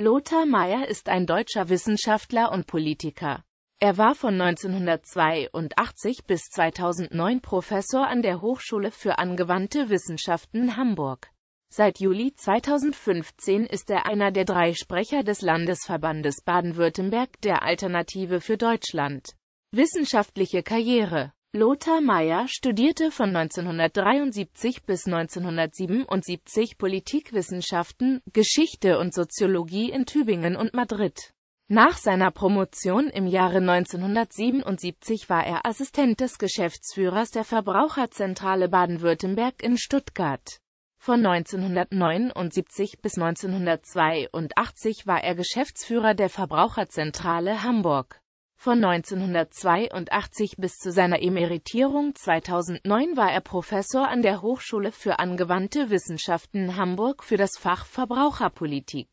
Lothar Mayer ist ein deutscher Wissenschaftler und Politiker. Er war von 1982 bis 2009 Professor an der Hochschule für angewandte Wissenschaften Hamburg. Seit Juli 2015 ist er einer der drei Sprecher des Landesverbandes Baden-Württemberg der Alternative für Deutschland. Wissenschaftliche Karriere Lothar Meyer studierte von 1973 bis 1977 Politikwissenschaften, Geschichte und Soziologie in Tübingen und Madrid. Nach seiner Promotion im Jahre 1977 war er Assistent des Geschäftsführers der Verbraucherzentrale Baden-Württemberg in Stuttgart. Von 1979 bis 1982 war er Geschäftsführer der Verbraucherzentrale Hamburg. Von 1982 bis zu seiner Emeritierung 2009 war er Professor an der Hochschule für angewandte Wissenschaften Hamburg für das Fach Verbraucherpolitik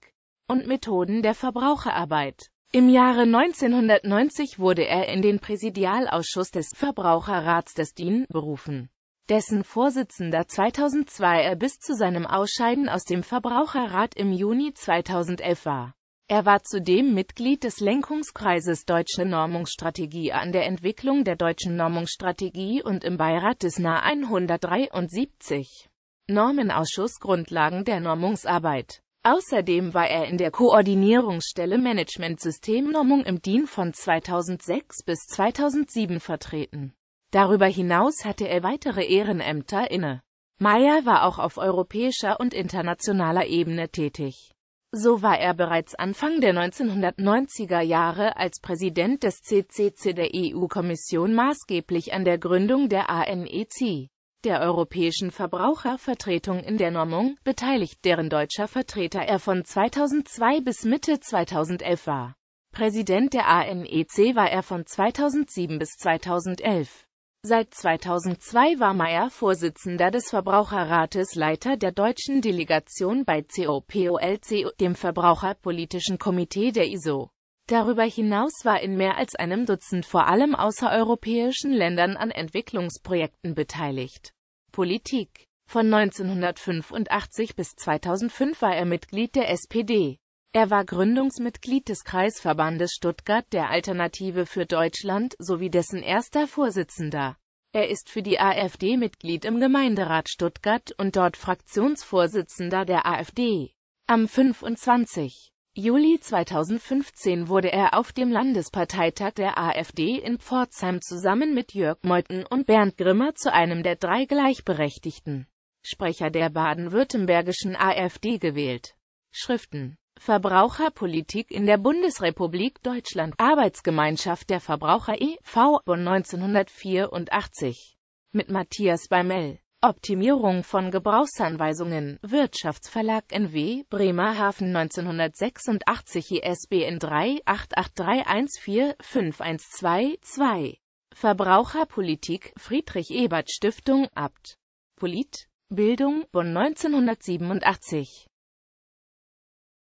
und Methoden der Verbraucherarbeit. Im Jahre 1990 wurde er in den Präsidialausschuss des Verbraucherrats des DIN berufen, dessen Vorsitzender 2002 er bis zu seinem Ausscheiden aus dem Verbraucherrat im Juni 2011 war er war zudem Mitglied des Lenkungskreises Deutsche Normungsstrategie an der Entwicklung der deutschen Normungsstrategie und im Beirat des NA 173 Normenausschuss Grundlagen der Normungsarbeit. Außerdem war er in der Koordinierungsstelle Management System Normung im DIN von 2006 bis 2007 vertreten. Darüber hinaus hatte er weitere Ehrenämter inne. Meyer war auch auf europäischer und internationaler Ebene tätig. So war er bereits Anfang der 1990er Jahre als Präsident des CCC der EU-Kommission maßgeblich an der Gründung der ANEC, der Europäischen Verbrauchervertretung in der Normung, beteiligt, deren deutscher Vertreter er von 2002 bis Mitte 2011 war. Präsident der ANEC war er von 2007 bis 2011. Seit 2002 war Meyer Vorsitzender des Verbraucherrates, Leiter der deutschen Delegation bei COPOLC, dem Verbraucherpolitischen Komitee der ISO. Darüber hinaus war in mehr als einem Dutzend vor allem außereuropäischen Ländern an Entwicklungsprojekten beteiligt. Politik Von 1985 bis 2005 war er Mitglied der SPD. Er war Gründungsmitglied des Kreisverbandes Stuttgart der Alternative für Deutschland sowie dessen erster Vorsitzender. Er ist für die AfD Mitglied im Gemeinderat Stuttgart und dort Fraktionsvorsitzender der AfD. Am 25. Juli 2015 wurde er auf dem Landesparteitag der AfD in Pforzheim zusammen mit Jörg Meuthen und Bernd Grimmer zu einem der drei gleichberechtigten Sprecher der baden-württembergischen AfD gewählt. Schriften Verbraucherpolitik in der Bundesrepublik Deutschland Arbeitsgemeinschaft der Verbraucher e.V. von 1984 mit Matthias Beimel Optimierung von Gebrauchsanweisungen Wirtschaftsverlag NW Bremerhaven 1986 ISBN 3883145122 Verbraucherpolitik Friedrich Ebert Stiftung Abt Polit Bildung Bonn 1987